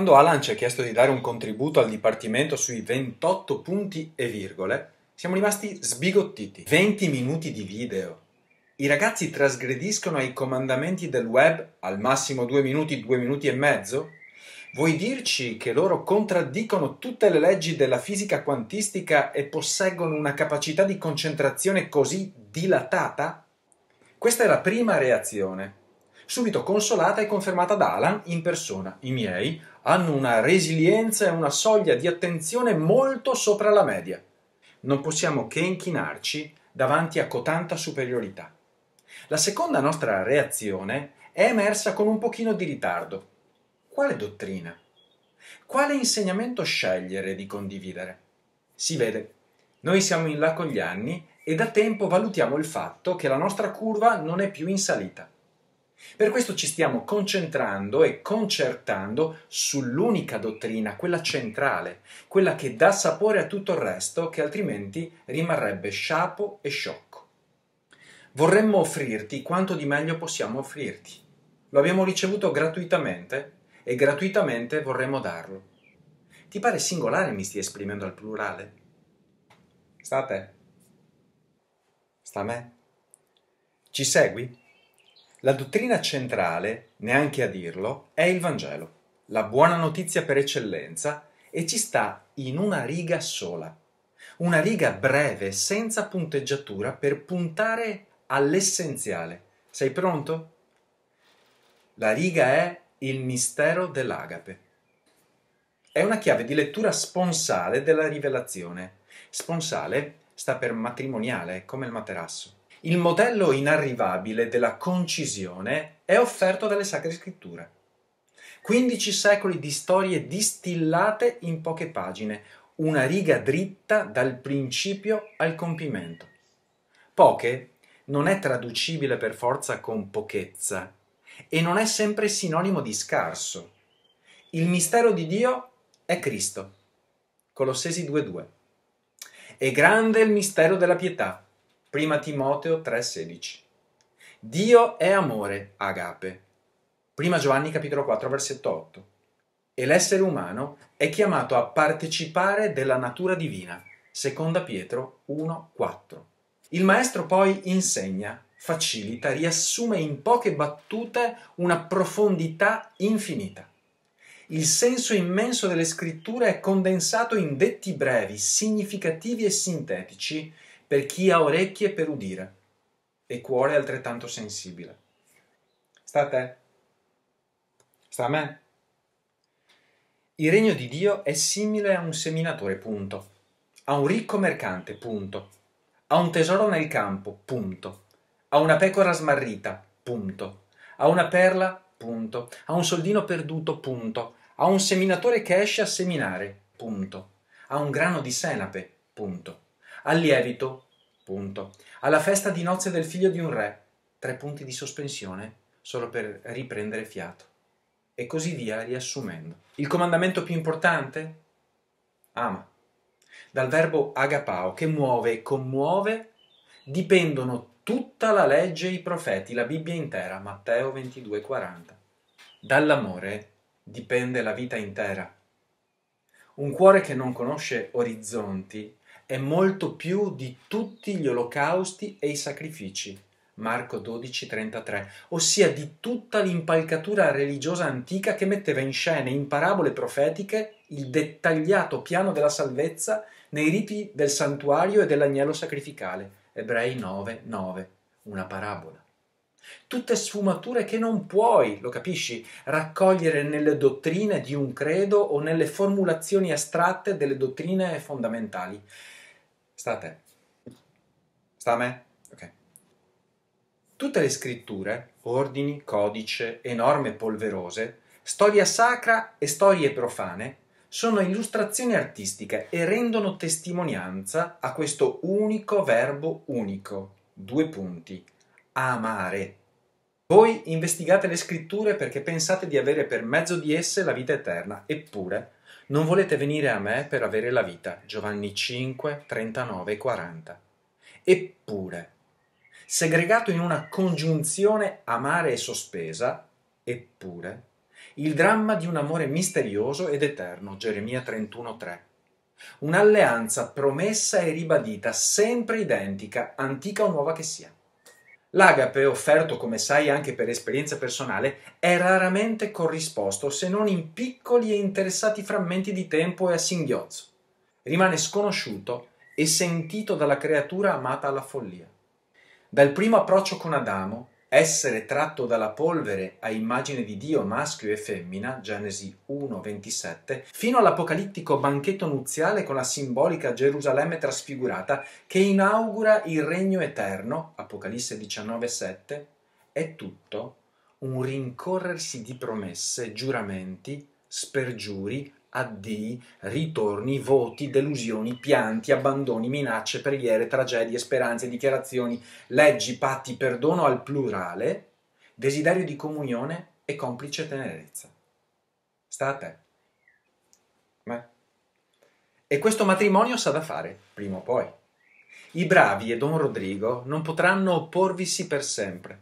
Quando Alan ci ha chiesto di dare un contributo al dipartimento sui 28 punti e virgole, siamo rimasti sbigottiti. 20 minuti di video. I ragazzi trasgrediscono ai comandamenti del web al massimo 2 minuti, 2 minuti e mezzo? Vuoi dirci che loro contraddicono tutte le leggi della fisica quantistica e posseggono una capacità di concentrazione così dilatata? Questa è la prima reazione subito consolata e confermata da Alan in persona. I miei hanno una resilienza e una soglia di attenzione molto sopra la media. Non possiamo che inchinarci davanti a cotanta superiorità. La seconda nostra reazione è emersa con un pochino di ritardo. Quale dottrina? Quale insegnamento scegliere di condividere? Si vede, noi siamo in là con gli anni e da tempo valutiamo il fatto che la nostra curva non è più in salita. Per questo ci stiamo concentrando e concertando sull'unica dottrina, quella centrale, quella che dà sapore a tutto il resto che altrimenti rimarrebbe sciapo e sciocco. Vorremmo offrirti quanto di meglio possiamo offrirti. Lo abbiamo ricevuto gratuitamente e gratuitamente vorremmo darlo. Ti pare singolare mi stia esprimendo al plurale? Sta a te. Sta a me. Ci segui? La dottrina centrale, neanche a dirlo, è il Vangelo, la buona notizia per eccellenza, e ci sta in una riga sola. Una riga breve, senza punteggiatura, per puntare all'essenziale. Sei pronto? La riga è il mistero dell'agape. È una chiave di lettura sponsale della rivelazione. Sponsale sta per matrimoniale, come il materasso. Il modello inarrivabile della concisione è offerto dalle Sacre Scritture. 15 secoli di storie distillate in poche pagine, una riga dritta dal principio al compimento. Poche non è traducibile per forza con pochezza e non è sempre sinonimo di scarso. Il mistero di Dio è Cristo. Colossesi 2.2. E grande il mistero della pietà. 1 Timoteo 3:16. Dio è amore, agape. 1 Giovanni capitolo 4 versetto 8. E l'essere umano è chiamato a partecipare della natura divina. 2 Pietro 1:4. Il maestro poi insegna, facilita, riassume in poche battute una profondità infinita. Il senso immenso delle scritture è condensato in detti brevi, significativi e sintetici per chi ha orecchie per udire e cuore altrettanto sensibile. Sta a te? Sta a me? Il regno di Dio è simile a un seminatore, punto, a un ricco mercante, punto, a un tesoro nel campo, punto, a una pecora smarrita, punto, a una perla, punto, a un soldino perduto, punto, a un seminatore che esce a seminare, punto, a un grano di senape, punto. Al lievito, punto. Alla festa di nozze del figlio di un re, tre punti di sospensione, solo per riprendere fiato. E così via riassumendo. Il comandamento più importante? Ama. Dal verbo agapao, che muove e commuove, dipendono tutta la legge e i profeti, la Bibbia intera, Matteo 22,40. Dall'amore dipende la vita intera. Un cuore che non conosce orizzonti è molto più di tutti gli olocausti e i sacrifici. Marco 12:33, ossia di tutta l'impalcatura religiosa antica che metteva in scena in parabole profetiche il dettagliato piano della salvezza nei riti del santuario e dell'agnello sacrificale. Ebrei 9:9, una parabola. Tutte sfumature che non puoi, lo capisci, raccogliere nelle dottrine di un credo o nelle formulazioni astratte delle dottrine fondamentali. Sta a te. Sta a me? Ok. Tutte le scritture, ordini, codice e norme polverose, storia sacra e storie profane, sono illustrazioni artistiche e rendono testimonianza a questo unico verbo unico. Due punti. Amare. Voi investigate le scritture perché pensate di avere per mezzo di esse la vita eterna, eppure non volete venire a me per avere la vita. Giovanni 5, 39 40. Eppure, segregato in una congiunzione amare e sospesa, eppure, il dramma di un amore misterioso ed eterno. Geremia 31, Un'alleanza promessa e ribadita, sempre identica, antica o nuova che sia. L'agape, offerto come sai anche per esperienza personale, è raramente corrisposto se non in piccoli e interessati frammenti di tempo e a singhiozzo. Rimane sconosciuto e sentito dalla creatura amata alla follia. Dal primo approccio con Adamo, essere tratto dalla polvere a immagine di Dio maschio e femmina, Genesi 1:27, fino all'apocalittico banchetto nuziale con la simbolica Gerusalemme trasfigurata che inaugura il regno eterno, Apocalisse 19:7, è tutto un rincorrersi di promesse, giuramenti, spergiuri, addi, ritorni, voti, delusioni, pianti, abbandoni, minacce, preghiere, tragedie, speranze, dichiarazioni, leggi, patti, perdono al plurale, desiderio di comunione e complice tenerezza. Sta a te. Beh. E questo matrimonio sa da fare, prima o poi. I bravi e Don Rodrigo non potranno opporvisi per sempre.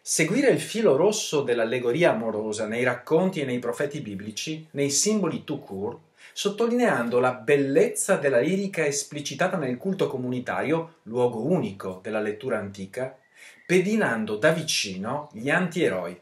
Seguire il filo rosso dell'allegoria amorosa nei racconti e nei profeti biblici, nei simboli tout court, sottolineando la bellezza della lirica esplicitata nel culto comunitario, luogo unico della lettura antica, pedinando da vicino gli antieroi,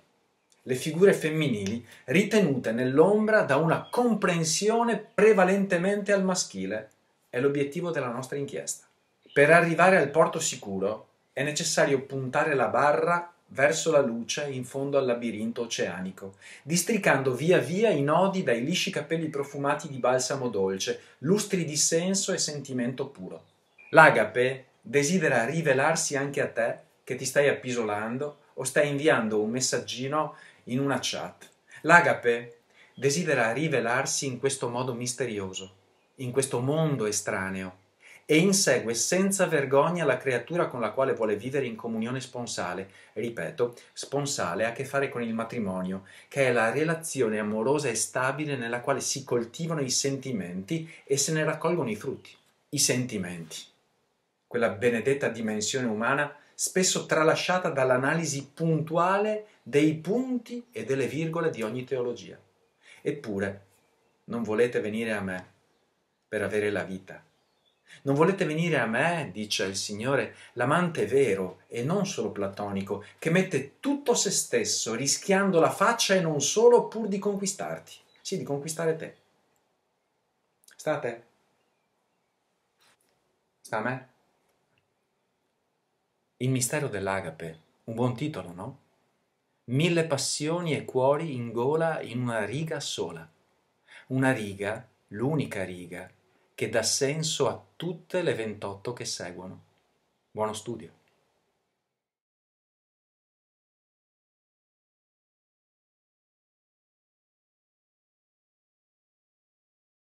le figure femminili ritenute nell'ombra da una comprensione prevalentemente al maschile. È l'obiettivo della nostra inchiesta. Per arrivare al porto sicuro è necessario puntare la barra verso la luce in fondo al labirinto oceanico, districando via via i nodi dai lisci capelli profumati di balsamo dolce, lustri di senso e sentimento puro. L'agape desidera rivelarsi anche a te che ti stai appisolando o stai inviando un messaggino in una chat. L'agape desidera rivelarsi in questo modo misterioso, in questo mondo estraneo e insegue senza vergogna la creatura con la quale vuole vivere in comunione sponsale. Ripeto, sponsale ha a che fare con il matrimonio, che è la relazione amorosa e stabile nella quale si coltivano i sentimenti e se ne raccolgono i frutti. I sentimenti. Quella benedetta dimensione umana spesso tralasciata dall'analisi puntuale dei punti e delle virgole di ogni teologia. Eppure, non volete venire a me per avere la vita non volete venire a me, dice il Signore, l'amante vero e non solo platonico, che mette tutto se stesso, rischiando la faccia e non solo pur di conquistarti. Sì, di conquistare te. Sta a te. Sta a me. Il mistero dell'agape, un buon titolo, no? Mille passioni e cuori in gola in una riga sola. Una riga, l'unica riga, che dà senso a tutte le 28 che seguono. Buono studio!